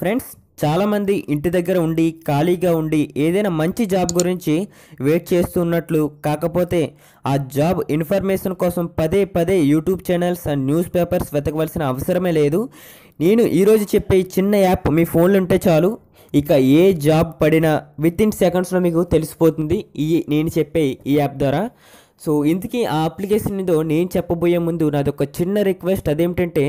friends చాలామంది ఇంటి దగ్గర ఉండి ఖాళీగా ఉండి ఏదైనా మంచి జాబ్ గురించి వెయిట్ చేస్తున్నట్లు కాకపోతే ఆ జాబ్ ఇన్ఫర్మేషన్ కోసం పదే పదే YouTube channels and newspapers వెతకవలసిన అవసరమే లేదు నేను ఈరోజు చెప్పే చిన్న యాప్ మీ ఫోన్లో ఉంటే చాలు ఇక ఏ జాబ్ పడినా విత్ ఇన్ సెకండ్స్లో మీకు తెలిసిపోతుంది ఈ నేను చెప్పే ఈ యాప్ ద్వారా సో ఇంతకీ ఆ అప్లికేషన్ ఏదో నేను చెప్పబోయే ముందు నాదొక చిన్న రిక్వెస్ట్ అదేమిటంటే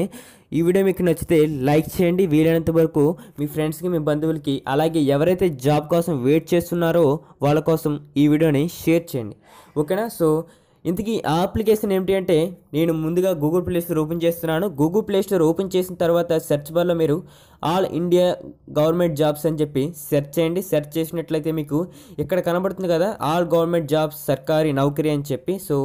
ఈ వీడియో మీకు నచ్చితే లైక్ చేయండి వీలైనంత వరకు మీ ఫ్రెండ్స్కి మీ బంధువులకి అలాగే ఎవరైతే జాబ్ కోసం వెయిట్ చేస్తున్నారో వాళ్ళ కోసం ఈ వీడియోని షేర్ చేయండి ఓకేనా సో ఇంతకీ ఆ అప్లికేషన్ ఏమిటి అంటే నేను ముందుగా గూగుల్ ప్లే స్టోర్ ఓపెన్ చేస్తున్నాను గూగుల్ ప్లే స్టోర్ ఓపెన్ చేసిన తర్వాత సెర్చ్ బార్లో మీరు ఆల్ ఇండియా గవర్నమెంట్ జాబ్స్ అని చెప్పి సెర్చ్ చేయండి సెర్చ్ చేసినట్లయితే మీకు ఇక్కడ కనబడుతుంది కదా ఆల్ గవర్నమెంట్ జాబ్స్ సర్కారీ నౌకరీ అని చెప్పి సో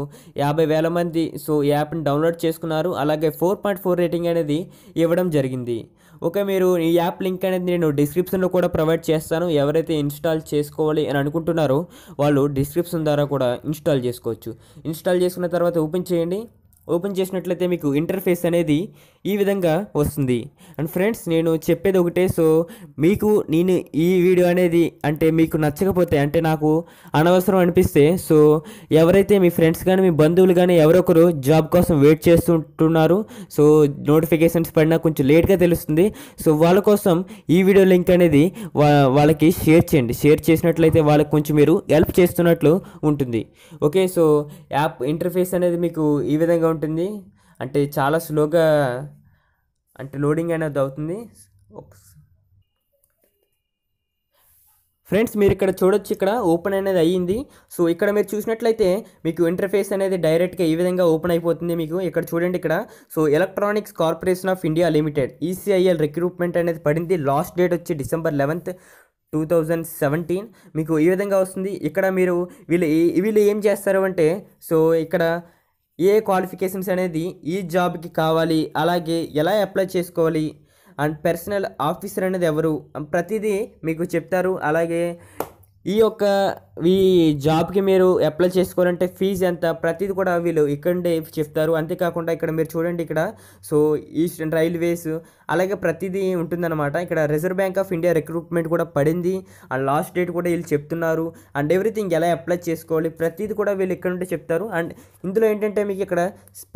యాభై వేల మంది సో యాప్ని డౌన్లోడ్ చేసుకున్నారు అలాగే ఫోర్ పాయింట్ ఫోర్ రేటింగ్ అనేది ఇవ్వడం జరిగింది ఓకే మీరు ఈ యాప్ లింక్ అనేది నేను డిస్క్రిప్షన్లో కూడా ప్రొవైడ్ చేస్తాను ఎవరైతే ఇన్స్టాల్ చేసుకోవాలి అని అనుకుంటున్నారో వాళ్ళు డిస్క్రిప్షన్ ద్వారా కూడా ఇన్స్టాల్ చేసుకోవచ్చు ఇన్స్టాల్ చేసుకున్న తర్వాత ఓపెన్ చేయండి ఓపెన్ చేసినట్లయితే మీకు ఇంటర్ఫేస్ అనేది ఈ విధంగా వస్తుంది అండ్ ఫ్రెండ్స్ నేను చెప్పేది ఒకటే సో మీకు నేను ఈ వీడియో అనేది అంటే మీకు నచ్చకపోతే అంటే నాకు అనవసరం అనిపిస్తే సో ఎవరైతే మీ ఫ్రెండ్స్ కానీ మీ బంధువులు కానీ ఎవరొకరు జాబ్ కోసం వెయిట్ చేస్తుంటున్నారు సో నోటిఫికేషన్స్ పడినా కొంచెం లేట్గా తెలుస్తుంది సో వాళ్ళ కోసం ఈ వీడియో లింక్ అనేది వాళ్ళకి షేర్ చేయండి షేర్ చేసినట్లయితే వాళ్ళకి కొంచెం మీరు హెల్ప్ చేస్తున్నట్లు ఉంటుంది ఓకే సో యాప్ ఇంటర్ఫేస్ అనేది మీకు ఈ విధంగా ఉంటుంది అంటే చాలా స్లోగా అంటే లోడింగ్ అనేది అవుతుంది ఫ్రెండ్స్ మీరు ఇక్కడ చూడొచ్చు ఇక్కడ ఓపెన్ అనేది అయ్యింది సో ఇక్కడ మీరు చూసినట్లయితే మీకు ఇంటర్ఫేస్ అనేది డైరెక్ట్గా ఈ విధంగా ఓపెన్ అయిపోతుంది మీకు ఇక్కడ చూడండి ఇక్కడ so Electronics Corporation of India Limited ECIL recruitment అనేది పడింది లాస్ట్ డేట్ వచ్చి December eleventh two thousand seventeen మీకు ఈ విధంగా వస్తుంది ఇక్కడ మీరు వీళ్ళు వీళ్ళు ఏం చేస్తారు అంటే సో ఇక్కడ ఏ క్వాలిఫికేషన్స్ అనేది ఈ జాబ్కి కావాలి అలాగే ఎలా అప్లై చేసుకోవాలి అండ్ పర్సనల్ ఆఫీసర్ అనేది ఎవరు ప్రతిదీ మీకు చెప్తారు అలాగే ఈ యొక్క ఈ జాబ్కి మీరు అప్లై చేసుకోవాలంటే ఫీజు ఎంత ప్రతిది కూడా వీళ్ళు ఇక్కడే చెప్తారు అంతేకాకుండా ఇక్కడ మీరు చూడండి ఇక్కడ సో ఈస్టర్న్ రైల్వేస్ అలాగే ప్రతిదీ ఉంటుందన్నమాట ఇక్కడ Reserve Bank of India recruitment కూడా పడింది అండ్ లాస్ట్ డేట్ కూడా వీళ్ళు చెప్తున్నారు అండ్ ఎవ్రీథింగ్ ఎలా అప్లై చేసుకోవాలి ప్రతిది కూడా వీళ్ళు ఇక్కడ నుండి చెప్తారు అండ్ ఇందులో ఏంటంటే మీకు ఇక్కడ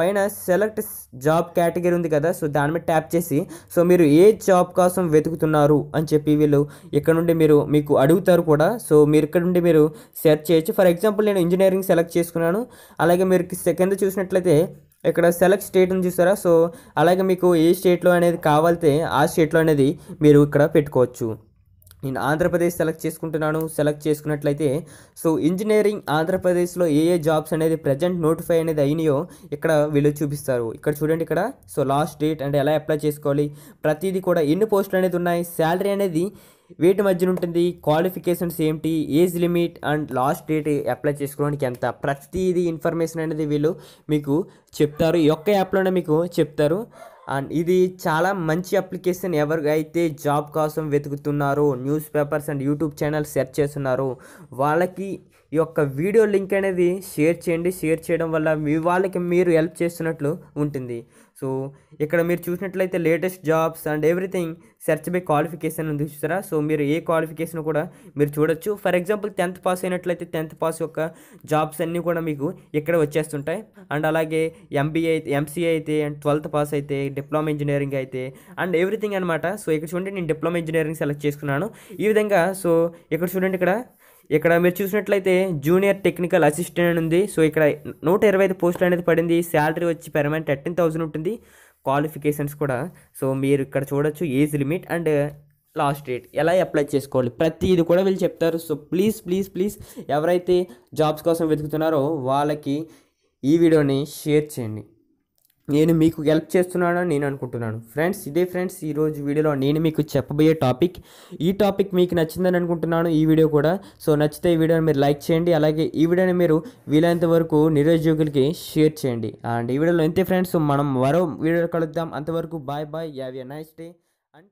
పైన సెలెక్ట్ జాబ్ కేటగిరీ ఉంది కదా సో దాని మీద ట్యాప్ చేసి సో మీరు ఏ జాబ్ కోసం వెతుకుతున్నారు అని చెప్పి వీళ్ళు ఇక్కడ నుండి మీరు మీకు అడుగుతారు కూడా సో మీరు ఇక్కడ నుండి మీరు సెర్చ్ చేయొచ్చు ఫర్ ఎగ్జాంపుల్ నేను ఇంజనీరింగ్ సెలెక్ట్ చేసుకున్నాను అలాగే మీరు కింద చూసినట్లయితే ఇక్కడ సెలెక్ట్ స్టేట్ ఉంది చూసారా సో అలాగే మీకు ఏ స్టేట్లో అనేది కావాలితే ఆ స్టేట్లో అనేది మీరు ఇక్కడ పెట్టుకోవచ్చు నేను ఆంధ్రప్రదేశ్ సెలెక్ట్ చేసుకుంటున్నాను సెలెక్ట్ చేసుకున్నట్లయితే సో ఇంజనీరింగ్ ఆంధ్రప్రదేశ్లో ఏ ఏ జాబ్స్ అనేది ప్రజెంట్ నోటిఫై అనేది అయినాయో ఇక్కడ వీళ్ళు చూపిస్తారు ఇక్కడ చూడండి ఇక్కడ సో లాస్ట్ డేట్ అంటే ఎలా అప్లై చేసుకోవాలి ప్రతిదీ కూడా ఎన్ని పోస్టులు అనేది ఉన్నాయి శాలరీ అనేది వీటి మధ్యన ఉంటుంది క్వాలిఫికేషన్స్ ఏంటి age limit and last date apply చేసుకోవడానికి ఎంత ప్రతిదీ ఇన్ఫర్మేషన్ అనేది వీళ్ళు మీకు చెప్తారు ఈ యొక్క యాప్లోనే మీకు చెప్తారు అండ్ ఇది చాలా మంచి అప్లికేషన్ ఎవరికైతే జాబ్ కోసం వెతుకుతున్నారో newspapers and YouTube channel search చేస్తున్నారో వాళ్ళకి ఈ యొక్క వీడియో లింక్ అనేది షేర్ చేయండి షేర్ చేయడం వల్ల మీ వాళ్ళకి మీరు హెల్ప్ చేస్తున్నట్లు ఉంటుంది సో ఇక్కడ మీరు చూసినట్లయితే latest jobs and everything search by qualification అని చూస్తారా సో మీరు ఏ క్వాలిఫికేషన్ కూడా మీరు చూడొచ్చు ఫర్ ఎగ్జాంపుల్ టెన్త్ పాస్ అయినట్లయితే టెన్త్ పాస్ యొక్క జాబ్స్ అన్నీ కూడా మీకు ఇక్కడ వచ్చేస్తుంటాయి అండ్ అలాగే ఎంబీఏ అయితే ఎంసీఏ అయితే అండ్ ట్వెల్త్ పాస్ అయితే డిప్లొమా ఇంజనీరింగ్ అయితే అండ్ ఎవ్రీథింగ్ అనమాట సో ఇక్కడ చూడండి నేను డిప్లొమా ఇంజనీరింగ్ సెలెక్ట్ చేసుకున్నాను ఈ విధంగా సో ఇక్కడ చూడండి ఇక్కడ ఇక్కడ మీరు చూసినట్లయితే జూనియర్ టెక్నికల్ అసిస్టెంట్ అని ఉంది సో ఇక్కడ నూట ఇరవై ఐదు పోస్టులు అనేది పడింది శాలరీ వచ్చి పెర్మనెంట్ థర్టీన్ థౌసండ్ ఉంటుంది క్వాలిఫికేషన్స్ కూడా సో మీరు ఇక్కడ చూడొచ్చు age limit and last date ఎలా అప్లై చేసుకోవాలి ప్రతి ఇది కూడా వీళ్ళు చెప్తారు సో ప్లీజ్ ప్లీజ్ ప్లీజ్ ఎవరైతే జాబ్స్ కోసం వెతుకుతున్నారో వాళ్ళకి ఈ వీడియోని షేర్ చేయండి నేను మీకు హెల్ప్ చేస్తున్నానని నేను అనుకుంటున్నాను ఫ్రెండ్స్ ఇదే ఫ్రెండ్స్ ఈరోజు వీడియోలో నేను మీకు చెప్పబోయే టాపిక్ ఈ టాపిక్ మీకు నచ్చిందని అనుకుంటున్నాను ఈ వీడియో కూడా సో నచ్చితే ఈ వీడియోని మీరు లైక్ చేయండి అలాగే ఈ వీడియోని మీరు వీలైనంత వరకు నిరుద్యోగులకి షేర్ చేయండి అండ్ ఈ వీడియోలో ఇంతే ఫ్రెండ్స్ మనం మరో వీడియో కలుద్దాం అంతవరకు bye bye have a nice day అంటే